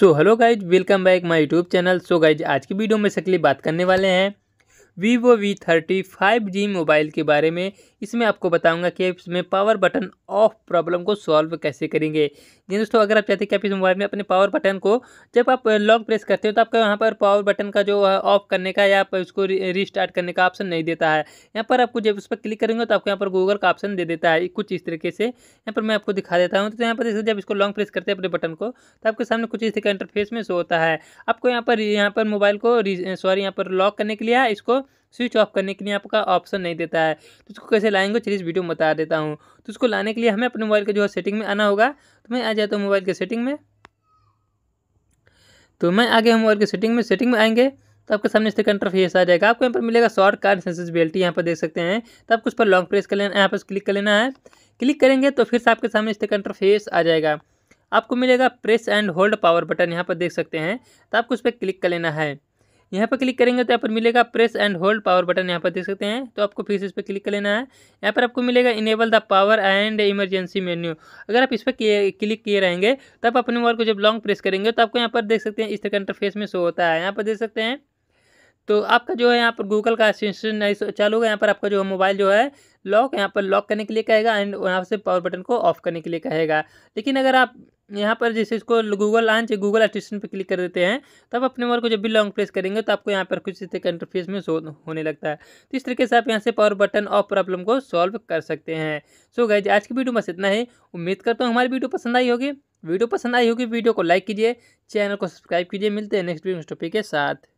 so hello guys welcome back my YouTube channel so guys आज की video में शक्ली बात करने वाले हैं Vivo V thirty five G mobile के बारे में इसमें आपको बताऊंगा कि इसमें पावर बटन ऑफ प्रॉब्लम को सॉल्व कैसे करेंगे जी दोस्तों अगर आप चाहते हैं कि आप इस मोबाइल में अपने पावर बटन को जब आप लॉक प्रेस करते हो तो आपका यहाँ पर पावर बटन का जो ऑफ करने का या आप उसको रिस्टार्ट करने का ऑप्शन नहीं देता है यहाँ पर आपको जब उस पर क्लिक करेंगे तो आपको यहाँ पर गूगल का ऑप्शन दे देता है कुछ इस तरीके से यहाँ पर मैं आपको दिखा देता हूँ तो यहाँ पर जब इसको लॉन्ग प्रेस करते हैं अपने बटन को तो आपके सामने कुछ इस तरह इंटरफेस में शो होता है आपको यहाँ पर यहाँ पर मोबाइल को सॉरी यहाँ पर लॉक करने के लिए इसको स्विच ऑफ करने के लिए आपका ऑप्शन नहीं देता है तो उसको कैसे लाएंगे चलिए इस वीडियो में बता देता हूँ तो उसको लाने के लिए हमें अपने मोबाइल का जो है सेटिंग में आना होगा तो मैं आ जाता हूँ मोबाइल के सेटिंग में तो मैं आ गया मोबाइल के सेटिंग में सेटिंग में आएंगे तो आपके सामने इसका तरह का इंटरफेस आ जाएगा आपको यहाँ पर मिलेगा शॉर्ट कार्ड सेंसिबिलिटी यहाँ पर देख सकते हैं तो आपको उस पर लॉन्ग प्रेस कर लेना यहाँ पर क्लिक कर लेना है क्लिक करेंगे तो फिर से आपके सामने इसका तरह का इंटरफेस आ जाएगा आपको मिलेगा press and hold power button यहाँ पर देख सकते हैं तो आपको उस पर क्लिक कर लेना है यहाँ पर क्लिक करेंगे तो यहाँ पर मिलेगा press and hold power button यहाँ पर देख सकते हैं तो आपको फिर इस पर क्लिक कर लेना है यहाँ पर आपको मिलेगा enable the power and emergency menu अगर आप इस पर क्लिक किए रहेंगे तो आप अपने मोबाइल को जब लॉन्ग प्रेस करेंगे तो आपको यहाँ पर देख सकते हैं इस तरह का इंटरफेस में शो होता है यहाँ पर देख सकते हैं तो आपका जो है यहाँ पर गूगल का असिस्टेंट चालू होगा यहाँ पर आपका जो मोबाइल जो है लॉक यहाँ पर लॉक करने के लिए कहेगा एंड यहाँ से पावर बटन को ऑफ करने के लिए कहेगा लेकिन अगर आप यहाँ पर जैसे इसको गूगल लॉन्च गूगल असिस्टेंट पर क्लिक कर देते हैं तब अपने मोबाइल को जब भी लॉन्ग प्रेस करेंगे तो आपको यहाँ पर कुछ इस तरह का इंटरफेस में शो होने लगता है तो इस तरीके से आप यहाँ से पावर बटन ऑफ प्रॉब्लम को सॉल्व कर सकते हैं सो गए आज की वीडियो बस इतना ही उम्मीद करता हूँ हमारी वीडियो पसंद आई होगी वीडियो पसंद आई होगी वीडियो को लाइक कीजिए चैनल को सब्सक्राइब कीजिए मिलते हैं नेक्स्ट वीडियो टॉपिक के साथ